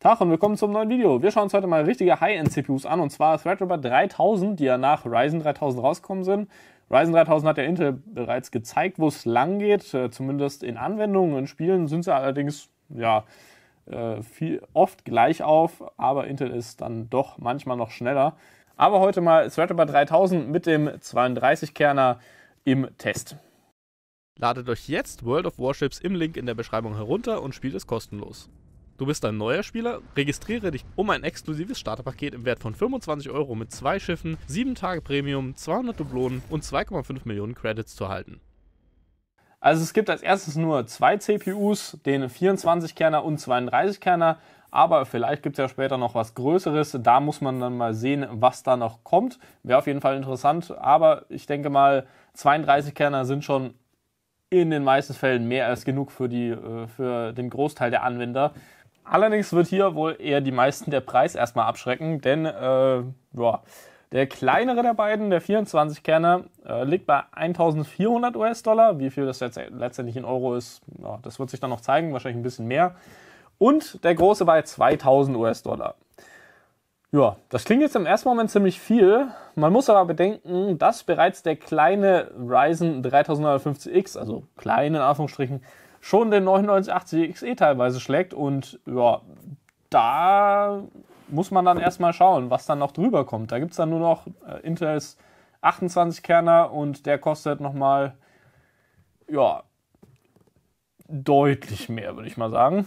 Tag und willkommen zum neuen Video. Wir schauen uns heute mal richtige High-End-CPUs an und zwar Threadripper 3000, die ja nach Ryzen 3000 rausgekommen sind. Ryzen 3000 hat ja Intel bereits gezeigt, wo es lang geht, äh, zumindest in Anwendungen und Spielen sind sie allerdings ja äh, viel, oft gleich auf, aber Intel ist dann doch manchmal noch schneller. Aber heute mal Threadripper 3000 mit dem 32-Kerner im Test. Ladet euch jetzt World of Warships im Link in der Beschreibung herunter und spielt es kostenlos. Du bist ein neuer Spieler? Registriere dich um ein exklusives Starterpaket im Wert von 25 Euro mit zwei Schiffen, 7 Tage Premium, 200 Dublonen und 2,5 Millionen Credits zu halten. Also es gibt als erstes nur zwei CPUs, den 24-Kerner und 32-Kerner, aber vielleicht gibt es ja später noch was Größeres. Da muss man dann mal sehen, was da noch kommt. Wäre auf jeden Fall interessant, aber ich denke mal, 32-Kerner sind schon in den meisten Fällen mehr als genug für, die, äh, für den Großteil der Anwender. Allerdings wird hier wohl eher die meisten der Preis erstmal abschrecken, denn äh, boah, der kleinere der beiden, der 24-Kerner, äh, liegt bei 1400 US-Dollar. Wie viel das jetzt letztendlich in Euro ist, ja, das wird sich dann noch zeigen, wahrscheinlich ein bisschen mehr. Und der große bei 2000 US-Dollar. Ja, das klingt jetzt im ersten Moment ziemlich viel. Man muss aber bedenken, dass bereits der kleine Ryzen 3950X, also klein in Anführungsstrichen, schon den 9980 XE teilweise schlägt. Und ja, da muss man dann erstmal schauen, was dann noch drüber kommt. Da gibt es dann nur noch äh, Intels 28-Kerner und der kostet nochmal, ja, deutlich mehr, würde ich mal sagen.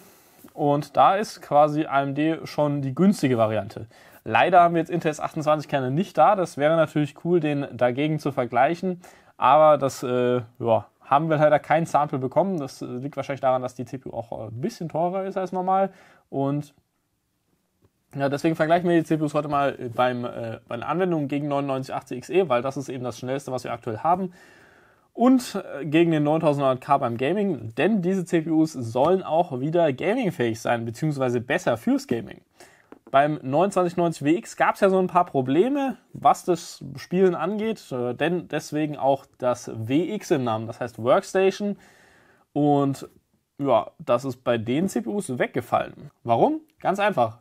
Und da ist quasi AMD schon die günstige Variante. Leider haben wir jetzt Intel S28-Kerne nicht da. Das wäre natürlich cool, den dagegen zu vergleichen. Aber das äh, ja, haben wir leider kein Sample bekommen. Das liegt wahrscheinlich daran, dass die CPU auch äh, ein bisschen teurer ist als normal. Und ja, deswegen vergleichen wir die CPUs heute mal beim, äh, bei den Anwendungen gegen 9980 XE, weil das ist eben das schnellste, was wir aktuell haben. Und äh, gegen den 9900K beim Gaming, denn diese CPUs sollen auch wieder gamingfähig sein, beziehungsweise besser fürs Gaming. Beim 2990 WX gab es ja so ein paar Probleme, was das Spielen angeht, äh, denn deswegen auch das WX im Namen, das heißt Workstation. Und ja, das ist bei den CPUs weggefallen. Warum? Ganz einfach.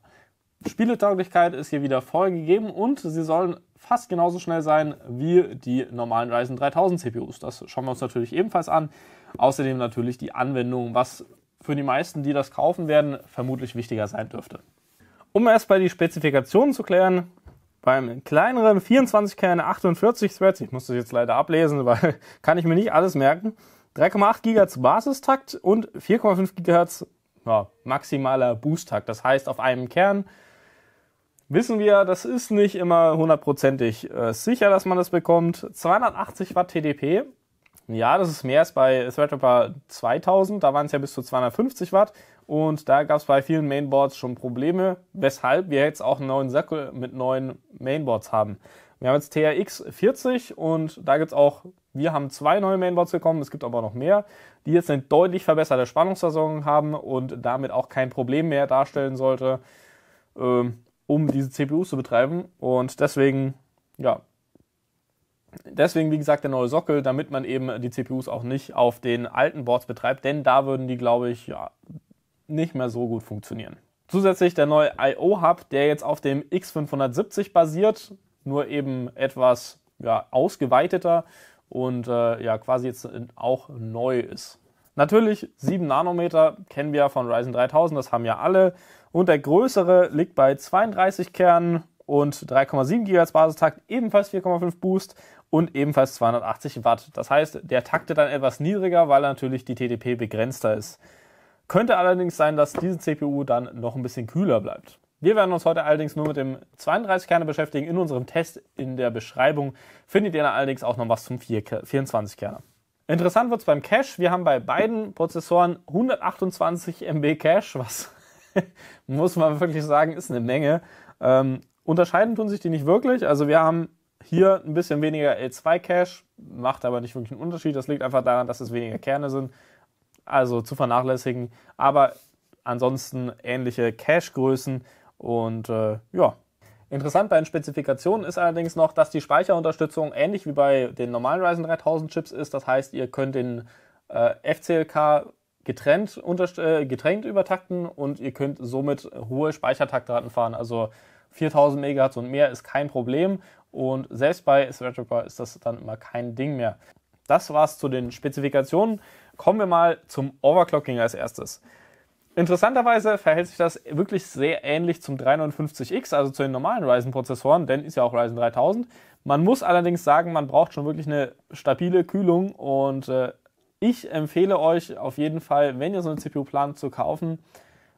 Spieletauglichkeit ist hier wieder vorgegeben und sie sollen fast genauso schnell sein wie die normalen Ryzen 3000 CPUs. Das schauen wir uns natürlich ebenfalls an. Außerdem natürlich die Anwendung, was für die meisten, die das kaufen werden, vermutlich wichtiger sein dürfte. Um erstmal die Spezifikationen zu klären, beim kleineren 24 Kerne 48 Threads, ich muss das jetzt leider ablesen, weil kann ich mir nicht alles merken, 3,8 GHz Basistakt und 4,5 GHz ja, maximaler Boosttakt. Das heißt, auf einem Kern wissen wir, das ist nicht immer hundertprozentig äh, sicher, dass man das bekommt. 280 Watt TDP. Ja, das ist mehr als bei Threadripper 2000, da waren es ja bis zu 250 Watt. Und da gab es bei vielen Mainboards schon Probleme, weshalb wir jetzt auch einen neuen Sockel mit neuen Mainboards haben. Wir haben jetzt TRX 40 und da gibt es auch, wir haben zwei neue Mainboards bekommen, es gibt aber noch mehr, die jetzt eine deutlich verbesserte Spannungsversorgung haben und damit auch kein Problem mehr darstellen sollte, ähm, um diese CPUs zu betreiben. Und deswegen, ja, deswegen, wie gesagt, der neue Sockel, damit man eben die CPUs auch nicht auf den alten Boards betreibt, denn da würden die, glaube ich, ja, nicht mehr so gut funktionieren. Zusätzlich der neue IO-Hub, der jetzt auf dem X570 basiert, nur eben etwas ja, ausgeweiteter und äh, ja quasi jetzt auch neu ist. Natürlich 7 Nanometer kennen wir ja von Ryzen 3000, das haben ja alle. Und der größere liegt bei 32 Kernen und 3,7 GHz Basistakt, ebenfalls 4,5 Boost und ebenfalls 280 Watt. Das heißt, der taktet dann etwas niedriger, weil natürlich die TDP begrenzter ist. Könnte allerdings sein, dass diese CPU dann noch ein bisschen kühler bleibt. Wir werden uns heute allerdings nur mit dem 32 kerne beschäftigen. In unserem Test in der Beschreibung findet ihr allerdings auch noch was zum 24 kerne Interessant wird es beim Cache. Wir haben bei beiden Prozessoren 128 MB Cache, was muss man wirklich sagen, ist eine Menge. Ähm, unterscheiden tun sich die nicht wirklich. Also wir haben hier ein bisschen weniger L2 Cache, macht aber nicht wirklich einen Unterschied. Das liegt einfach daran, dass es weniger Kerne sind also zu vernachlässigen. Aber ansonsten ähnliche Cache-Größen und äh, ja. Interessant bei den Spezifikationen ist allerdings noch, dass die Speicherunterstützung ähnlich wie bei den normalen Ryzen 3000 Chips ist. Das heißt, ihr könnt den äh, FCLK getrennt, äh, getrennt übertakten und ihr könnt somit hohe Speichertaktraten fahren. Also 4000 MHz und mehr ist kein Problem und selbst bei Threadripper ist das dann immer kein Ding mehr. Das war's zu den Spezifikationen. Kommen wir mal zum Overclocking als erstes. Interessanterweise verhält sich das wirklich sehr ähnlich zum 359X, also zu den normalen Ryzen-Prozessoren, denn ist ja auch Ryzen 3000. Man muss allerdings sagen, man braucht schon wirklich eine stabile Kühlung und äh, ich empfehle euch auf jeden Fall, wenn ihr so eine CPU plant, zu kaufen,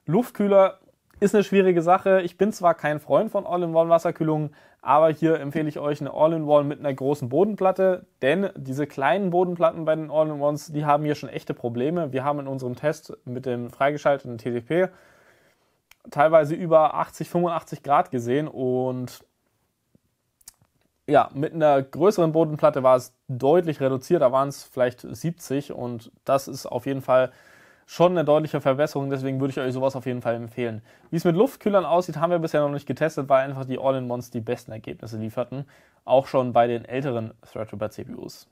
Luftkühler ist eine schwierige Sache. Ich bin zwar kein Freund von All-in-One-Wasserkühlungen, aber hier empfehle ich euch eine All-in-One mit einer großen Bodenplatte, denn diese kleinen Bodenplatten bei den All-in-Ones, die haben hier schon echte Probleme. Wir haben in unserem Test mit dem freigeschalteten TTP teilweise über 80, 85 Grad gesehen und ja, mit einer größeren Bodenplatte war es deutlich reduziert, da waren es vielleicht 70 und das ist auf jeden Fall schon eine deutliche Verbesserung. Deswegen würde ich euch sowas auf jeden Fall empfehlen. Wie es mit Luftkühlern aussieht, haben wir bisher noch nicht getestet, weil einfach die All-in-Ones die besten Ergebnisse lieferten. Auch schon bei den älteren Threadripper CPUs.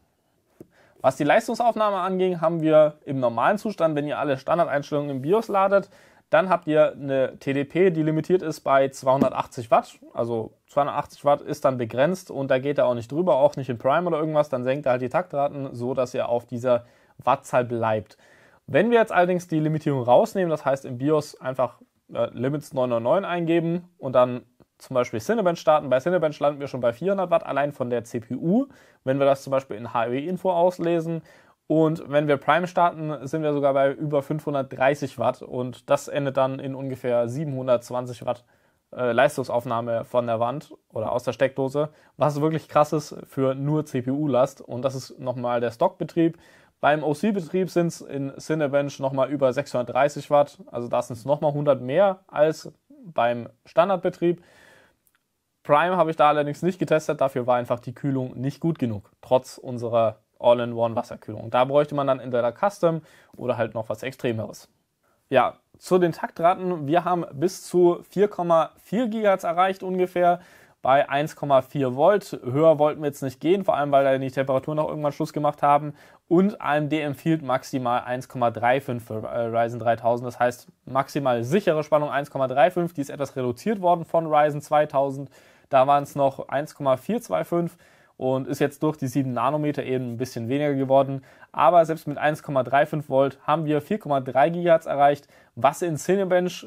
Was die Leistungsaufnahme anging, haben wir im normalen Zustand, wenn ihr alle Standardeinstellungen im BIOS ladet, dann habt ihr eine TDP, die limitiert ist bei 280 Watt. Also 280 Watt ist dann begrenzt und da geht er auch nicht drüber, auch nicht in Prime oder irgendwas. Dann senkt er halt die Taktraten so, dass ihr auf dieser Wattzahl bleibt. Wenn wir jetzt allerdings die Limitierung rausnehmen, das heißt im BIOS einfach äh, Limits 999 eingeben und dann zum Beispiel Cinebench starten, bei Cinebench landen wir schon bei 400 Watt allein von der CPU, wenn wir das zum Beispiel in HW e info auslesen. Und wenn wir Prime starten, sind wir sogar bei über 530 Watt und das endet dann in ungefähr 720 Watt äh, Leistungsaufnahme von der Wand oder aus der Steckdose, was wirklich krass ist für nur CPU-Last. Und das ist nochmal der Stockbetrieb. Beim OC-Betrieb sind es in Cinebench nochmal über 630 Watt, also da sind es nochmal 100 mehr als beim Standardbetrieb. Prime habe ich da allerdings nicht getestet, dafür war einfach die Kühlung nicht gut genug, trotz unserer All-in-One Wasserkühlung. Da bräuchte man dann entweder Custom oder halt noch was Extremeres. Ja, zu den Taktraten. Wir haben bis zu 4,4 GHz erreicht ungefähr bei 1,4 Volt. Höher wollten wir jetzt nicht gehen, vor allem weil da die Temperaturen noch irgendwann Schluss gemacht haben. Und AMD empfiehlt maximal 1,35 für äh, Ryzen 3000. Das heißt maximal sichere Spannung 1,35. Die ist etwas reduziert worden von Ryzen 2000. Da waren es noch 1,425 und ist jetzt durch die 7 Nanometer eben ein bisschen weniger geworden. Aber selbst mit 1,35 Volt haben wir 4,3 Gigahertz erreicht, was in Cinebench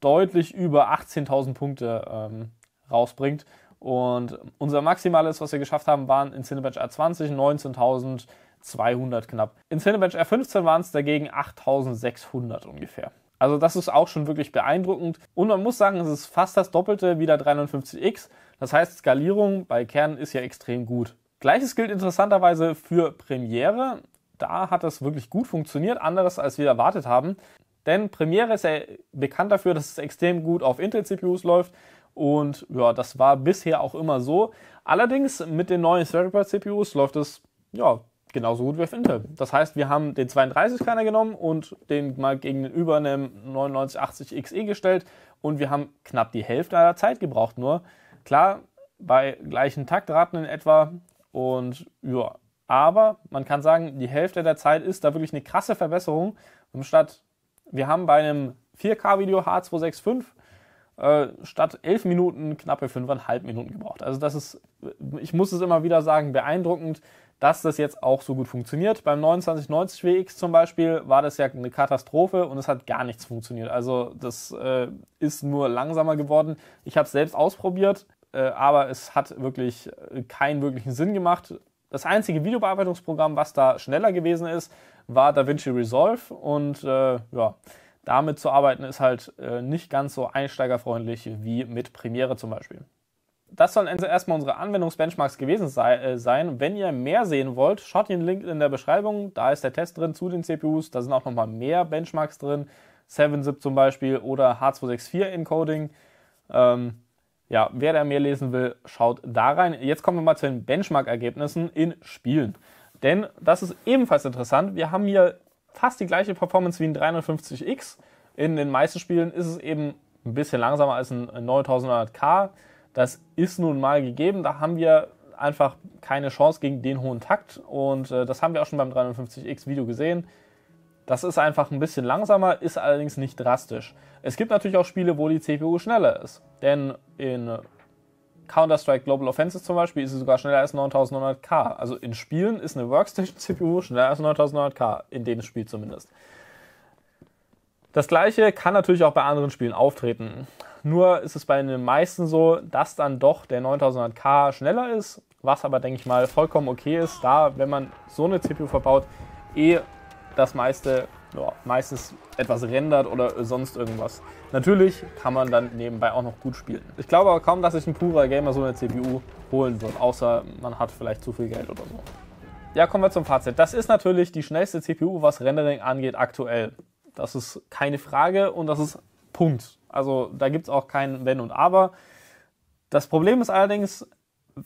deutlich über 18.000 Punkte ähm, rausbringt. Und unser Maximales, was wir geschafft haben, waren in Cinebench R20 19.200 knapp. In Cinebench R15 waren es dagegen 8.600 ungefähr. Also das ist auch schon wirklich beeindruckend. Und man muss sagen, es ist fast das Doppelte wie der 350X. Das heißt, Skalierung bei Kernen ist ja extrem gut. Gleiches gilt interessanterweise für Premiere. Da hat das wirklich gut funktioniert, anderes als wir erwartet haben. Denn Premiere ist ja bekannt dafür, dass es extrem gut auf Intel-CPUs läuft und ja, das war bisher auch immer so. Allerdings mit den neuen Threadripper CPUs läuft es ja genauso gut wie auf Intel. Das heißt, wir haben den 32-Kerner genommen und den mal gegenüber einem 9980 XE gestellt und wir haben knapp die Hälfte der Zeit gebraucht nur. Klar, bei gleichen Taktraten in etwa und ja, aber man kann sagen, die Hälfte der Zeit ist da wirklich eine krasse Verbesserung. Und statt wir haben bei einem 4K-Video H265 äh, statt elf Minuten knappe fünfeinhalb Minuten gebraucht. Also das ist, ich muss es immer wieder sagen, beeindruckend, dass das jetzt auch so gut funktioniert. Beim 2990 WX zum Beispiel war das ja eine Katastrophe und es hat gar nichts funktioniert. Also das äh, ist nur langsamer geworden. Ich habe es selbst ausprobiert, äh, aber es hat wirklich äh, keinen wirklichen Sinn gemacht. Das einzige Videobearbeitungsprogramm, was da schneller gewesen ist, war DaVinci Resolve und äh, ja, damit zu arbeiten ist halt äh, nicht ganz so einsteigerfreundlich wie mit Premiere zum Beispiel. Das sollen also erstmal unsere Anwendungsbenchmarks gewesen sei, äh, sein. Wenn ihr mehr sehen wollt, schaut den Link in der Beschreibung. Da ist der Test drin zu den CPUs. Da sind auch nochmal mehr Benchmarks drin. 7zip zum Beispiel oder H264 Encoding. Ähm, ja, wer da mehr lesen will, schaut da rein. Jetzt kommen wir mal zu den Benchmark-Ergebnissen in Spielen. Denn das ist ebenfalls interessant. Wir haben hier fast die gleiche Performance wie ein 350X. In den meisten Spielen ist es eben ein bisschen langsamer als ein 9900K. Das ist nun mal gegeben. Da haben wir einfach keine Chance gegen den hohen Takt. Und äh, das haben wir auch schon beim 350X Video gesehen. Das ist einfach ein bisschen langsamer, ist allerdings nicht drastisch. Es gibt natürlich auch Spiele, wo die CPU schneller ist. Denn in Counter-Strike Global Offensive zum Beispiel ist sie sogar schneller als 9900K. Also in Spielen ist eine Workstation-CPU schneller als 9900K, in dem Spiel zumindest. Das gleiche kann natürlich auch bei anderen Spielen auftreten. Nur ist es bei den meisten so, dass dann doch der 9900K schneller ist, was aber, denke ich mal, vollkommen okay ist, da, wenn man so eine CPU verbaut, eh das meiste ja, meistens etwas rendert oder sonst irgendwas. Natürlich kann man dann nebenbei auch noch gut spielen. Ich glaube aber kaum, dass sich ein purer Gamer so eine CPU holen wird, außer man hat vielleicht zu viel Geld oder so. Ja, kommen wir zum Fazit. Das ist natürlich die schnellste CPU, was Rendering angeht, aktuell. Das ist keine Frage und das ist Punkt. Also da gibt es auch kein Wenn und Aber. Das Problem ist allerdings,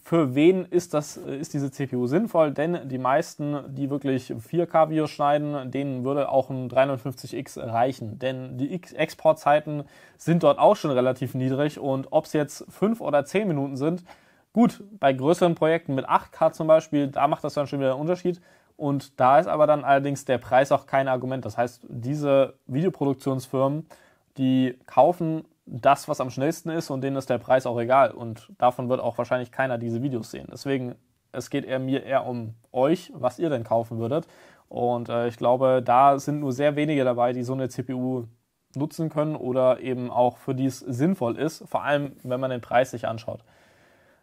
für wen ist, das, ist diese CPU sinnvoll? Denn die meisten, die wirklich 4K-Videos schneiden, denen würde auch ein 350X reichen. Denn die Exportzeiten sind dort auch schon relativ niedrig und ob es jetzt 5 oder 10 Minuten sind, gut, bei größeren Projekten mit 8K zum Beispiel, da macht das dann schon wieder einen Unterschied. Und da ist aber dann allerdings der Preis auch kein Argument. Das heißt, diese Videoproduktionsfirmen, die kaufen das, was am schnellsten ist und denen ist der Preis auch egal. Und davon wird auch wahrscheinlich keiner diese Videos sehen. Deswegen, es geht eher mir eher um euch, was ihr denn kaufen würdet. Und äh, ich glaube, da sind nur sehr wenige dabei, die so eine CPU nutzen können oder eben auch für die es sinnvoll ist, vor allem wenn man den Preis sich anschaut.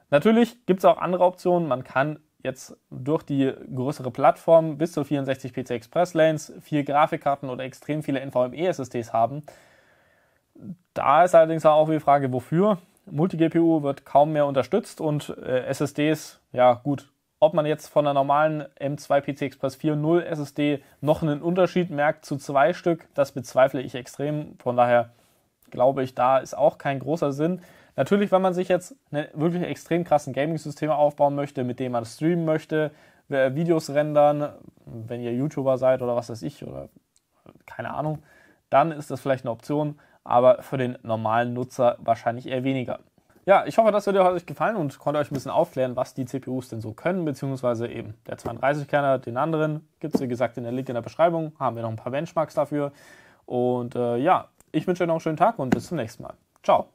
Natürlich gibt es auch andere Optionen. Man kann jetzt durch die größere Plattform bis zu 64 PC Express Lanes, vier Grafikkarten oder extrem viele NVMe SSDs haben, da ist allerdings auch die Frage, wofür. Multi-GPU wird kaum mehr unterstützt und äh, SSDs, ja gut, ob man jetzt von einer normalen M2 PC Express 4.0 SSD noch einen Unterschied merkt zu zwei Stück, das bezweifle ich extrem. Von daher glaube ich, da ist auch kein großer Sinn. Natürlich, wenn man sich jetzt einen wirklich extrem krassen Gaming-System aufbauen möchte, mit dem man streamen möchte, äh, Videos rendern, wenn ihr YouTuber seid oder was weiß ich oder keine Ahnung, dann ist das vielleicht eine Option aber für den normalen Nutzer wahrscheinlich eher weniger. Ja, ich hoffe, das Video hat euch gefallen und konnte euch ein bisschen aufklären, was die CPUs denn so können, beziehungsweise eben der 32-Kerner, den anderen. Gibt es, wie gesagt, in der Link in der Beschreibung. Haben wir noch ein paar Benchmarks dafür. Und äh, ja, ich wünsche euch noch einen schönen Tag und bis zum nächsten Mal. Ciao.